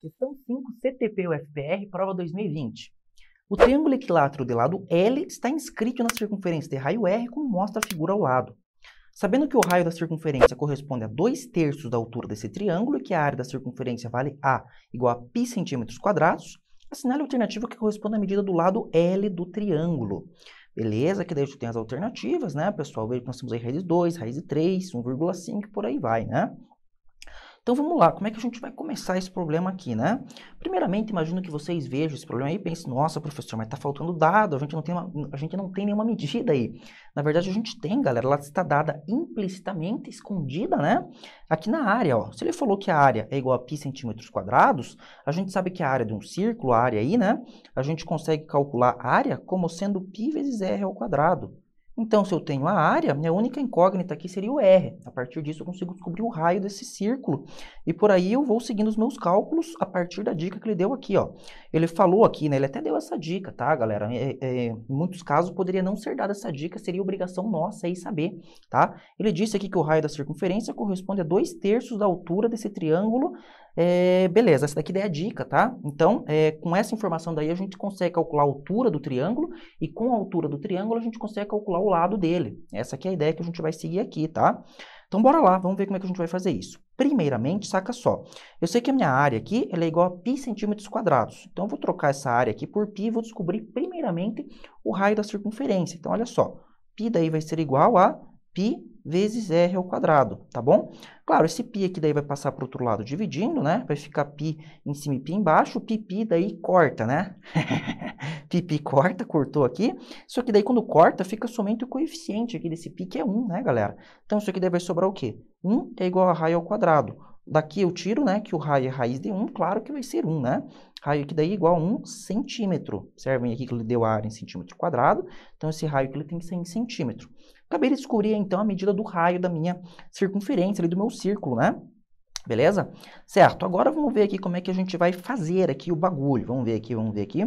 Questão 5, CTP-UFPR, prova 2020. O triângulo equilátero de lado L está inscrito na circunferência de raio R, como mostra a figura ao lado. Sabendo que o raio da circunferência corresponde a 2 terços da altura desse triângulo e que a área da circunferência vale A igual a π centímetros quadrados, assinale a alternativa que corresponde à medida do lado L do triângulo. Beleza, que daí a tem as alternativas, né, pessoal? Veja que nós temos aí raiz de 2, raiz de 3, 1,5, por aí vai, né? Então vamos lá, como é que a gente vai começar esse problema aqui, né? Primeiramente, imagino que vocês vejam esse problema aí e pensem, nossa, professor, mas está faltando dado, a gente, não tem uma, a gente não tem nenhuma medida aí. Na verdade, a gente tem, galera, ela está dada implicitamente, escondida, né? Aqui na área, ó. Se ele falou que a área é igual a π centímetros quadrados, a gente sabe que a área de um círculo, a área aí, né? A gente consegue calcular a área como sendo π vezes r ao quadrado. Então, se eu tenho a área, minha única incógnita aqui seria o R. A partir disso, eu consigo descobrir o raio desse círculo. E por aí eu vou seguindo os meus cálculos a partir da dica que ele deu aqui, ó. Ele falou aqui, né? Ele até deu essa dica, tá, galera? É, é, em muitos casos, poderia não ser dada essa dica, seria obrigação nossa aí saber, tá? Ele disse aqui que o raio da circunferência corresponde a dois terços da altura desse triângulo é, beleza, essa daqui é a dica, tá? Então, é, com essa informação daí, a gente consegue calcular a altura do triângulo e com a altura do triângulo, a gente consegue calcular o lado dele. Essa aqui é a ideia que a gente vai seguir aqui, tá? Então, bora lá, vamos ver como é que a gente vai fazer isso. Primeiramente, saca só, eu sei que a minha área aqui ela é igual a π centímetros quadrados. Então, eu vou trocar essa área aqui por π e vou descobrir primeiramente o raio da circunferência. Então, olha só, π daí vai ser igual a π vezes r ao quadrado, tá bom? Claro, esse π aqui daí vai passar para o outro lado dividindo, né? Vai ficar π em cima e π embaixo, π π daí corta, né? π corta, cortou aqui. Só que daí quando corta, fica somente o coeficiente aqui desse π que é 1, né, galera? Então isso aqui daí vai sobrar o quê? 1 é igual a raio ao quadrado. Daqui eu tiro, né, que o raio é raiz de 1, claro que vai ser 1, né? Raio aqui daí é igual a 1 centímetro. Observem aqui que ele deu área em centímetro quadrado, então esse raio aqui ele tem que ser em centímetro. Acabei de descobrir então a medida do raio da minha circunferência, ali do meu círculo, né? Beleza? Certo, agora vamos ver aqui como é que a gente vai fazer aqui o bagulho. Vamos ver aqui, vamos ver aqui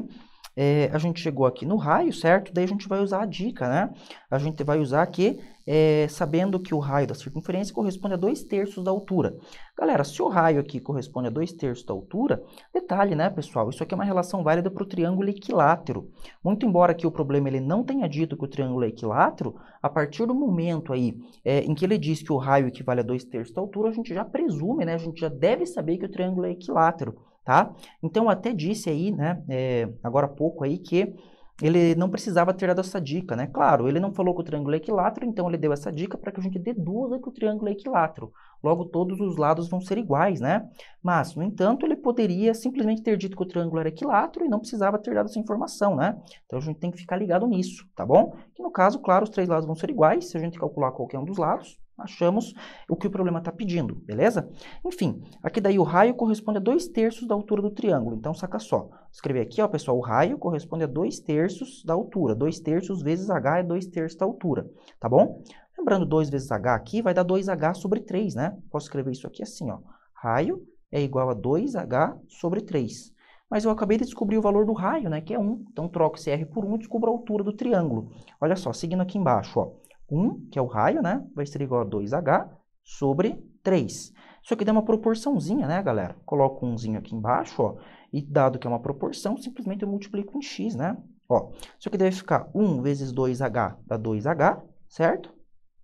é, a gente chegou aqui no raio, certo? Daí a gente vai usar a dica, né? A gente vai usar aqui, é, eh, sabendo que o raio da circunferência corresponde a dois terços da altura. Galera, se o raio aqui corresponde a dois terços da altura, detalhe, né, pessoal? Isso aqui é uma relação válida para o triângulo equilátero. Muito embora aqui o problema ele não tenha dito que o triângulo é equilátero, a partir do momento aí é, em que ele diz que o raio equivale a dois terços da altura, a gente já presume, né? A gente já deve saber que o triângulo é equilátero tá? Então, até disse aí, né, é, agora há pouco aí, que ele não precisava ter dado essa dica, né? Claro, ele não falou que o triângulo é equilátero, então ele deu essa dica para que a gente deduza que o triângulo é equilátero. Logo, todos os lados vão ser iguais, né? Mas, no entanto, ele poderia simplesmente ter dito que o triângulo era equilátero e não precisava ter dado essa informação, né? Então, a gente tem que ficar ligado nisso, tá bom? Que, no caso, claro, os três lados vão ser iguais, se a gente calcular qualquer um dos lados, achamos o que o problema está pedindo, beleza? Enfim, aqui daí o raio corresponde a dois terços da altura do triângulo, então saca só. escrever aqui, ó, pessoal, o raio corresponde a dois terços da altura. Dois terços vezes h é dois terços da altura, tá bom? Lembrando, 2 vezes h aqui vai dar 2h sobre 3, né? Posso escrever isso aqui assim, ó. Raio é igual a 2h sobre 3. Mas eu acabei de descobrir o valor do raio, né, que é 1. Então, troco esse r por 1 e descubro a altura do triângulo. Olha só, seguindo aqui embaixo, ó. 1, que é o raio, né? Vai ser igual a 2H sobre 3. Isso aqui dá uma proporçãozinha, né, galera? Coloco umzinho aqui embaixo, ó. E dado que é uma proporção, simplesmente eu multiplico em x, né? Ó, isso aqui deve ficar 1 vezes 2H dá 2H, certo?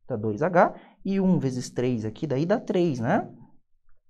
Dá 2H. E 1 vezes 3 aqui, daí dá 3, né?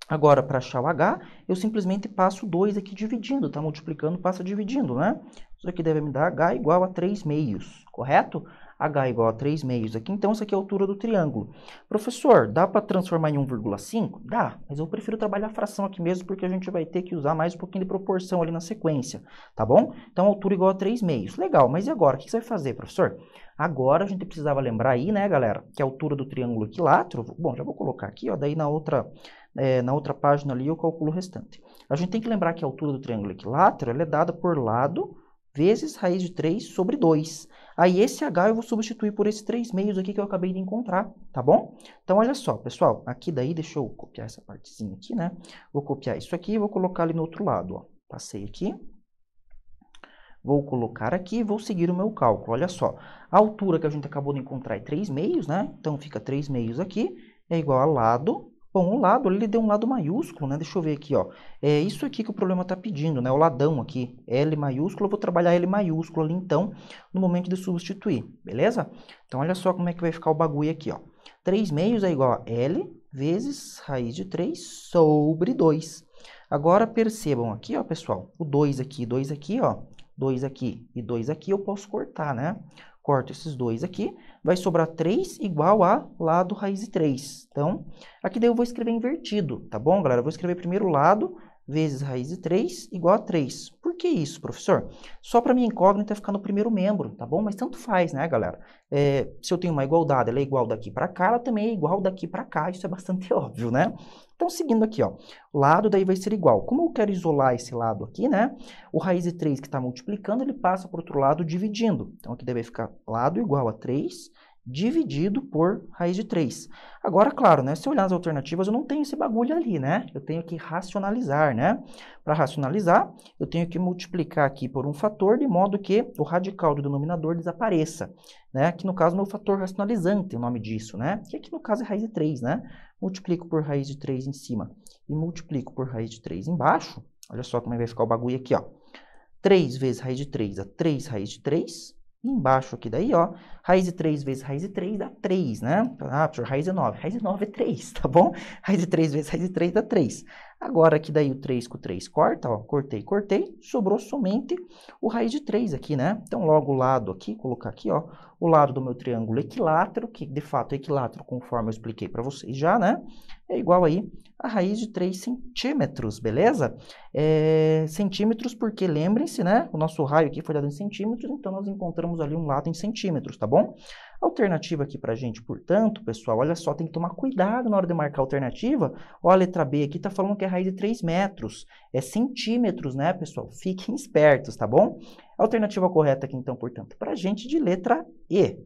Agora, para achar o H, eu simplesmente passo 2 aqui dividindo, tá? Multiplicando, passa dividindo, né? Isso aqui deve me dar H igual a 3 meios, correto? H igual a 3 meios aqui, então essa aqui é a altura do triângulo. Professor, dá para transformar em 1,5? Dá, mas eu prefiro trabalhar a fração aqui mesmo, porque a gente vai ter que usar mais um pouquinho de proporção ali na sequência, tá bom? Então, altura igual a 3 meios. Legal, mas e agora? O que você vai fazer, professor? Agora a gente precisava lembrar aí, né, galera, que a altura do triângulo equilátero, bom, já vou colocar aqui, ó, daí na outra, é, na outra página ali eu calculo o restante. A gente tem que lembrar que a altura do triângulo equilátero, é dada por lado vezes raiz de 3 sobre 2. Aí esse H eu vou substituir por esses três meios aqui que eu acabei de encontrar, tá bom? Então, olha só, pessoal, aqui daí, deixa eu copiar essa partezinha aqui, né? Vou copiar isso aqui e vou colocar ali no outro lado, ó. Passei aqui. Vou colocar aqui e vou seguir o meu cálculo, olha só. A altura que a gente acabou de encontrar é 3 meios, né? Então, fica 3 meios aqui, é igual a lado Bom, o lado, ele deu um lado maiúsculo, né? Deixa eu ver aqui, ó. É isso aqui que o problema está pedindo, né? O ladão aqui, L maiúsculo, eu vou trabalhar L maiúsculo ali, então, no momento de substituir, beleza? Então, olha só como é que vai ficar o bagulho aqui, ó. 3 meios é igual a L vezes raiz de 3 sobre 2. Agora, percebam aqui, ó, pessoal, o 2 aqui, 2 aqui, ó, 2 aqui e 2 aqui, eu posso cortar, né? corto esses dois aqui, vai sobrar 3 igual a lado raiz de 3. Então, aqui daí eu vou escrever invertido, tá bom, galera? Eu vou escrever primeiro lado vezes raiz de 3 igual a 3. Por que isso, professor? Só para minha incógnita ficar no primeiro membro, tá bom? Mas tanto faz, né, galera? É, se eu tenho uma igualdade, ela é igual daqui para cá, ela também é igual daqui para cá, isso é bastante óbvio, né? Então, seguindo aqui, ó, o lado daí vai ser igual. Como eu quero isolar esse lado aqui, né? O raiz de 3 que está multiplicando, ele passa para o outro lado dividindo. Então, aqui deve ficar lado igual a 3 dividido por raiz de 3. Agora, claro, né, se eu olhar as alternativas, eu não tenho esse bagulho ali, né? Eu tenho que racionalizar, né? Para racionalizar, eu tenho que multiplicar aqui por um fator, de modo que o radical do denominador desapareça, né? Que no caso é meu fator racionalizante, o nome disso, né? Que aqui no caso é raiz de 3, né? multiplico por raiz de 3 em cima e multiplico por raiz de 3 embaixo, olha só como é vai ficar o bagulho aqui, ó. 3 vezes raiz de 3 dá 3 raiz de 3, e embaixo aqui daí, ó, raiz de 3 vezes raiz de 3 dá 3, né? Ah, professor, raiz de é 9, raiz de 9 é 3, é tá bom? Raiz de 3 vezes raiz de 3 dá 3. Agora que daí o 3 com o 3 corta, ó, cortei, cortei, sobrou somente o raiz de 3 aqui, né? Então, logo o lado aqui, colocar aqui, ó, o lado do meu triângulo equilátero, que de fato é equilátero conforme eu expliquei para vocês já, né? É igual aí a raiz de 3 centímetros, beleza? É, centímetros porque, lembrem-se, né? O nosso raio aqui foi dado em centímetros, então nós encontramos ali um lado em centímetros, tá bom? Alternativa aqui para a gente, portanto, pessoal, olha só, tem que tomar cuidado na hora de marcar a alternativa. Ó, a letra B aqui está falando que é raiz de 3 metros, é centímetros, né, pessoal? Fiquem espertos, tá bom? A alternativa correta aqui, então, portanto, para a gente de letra E.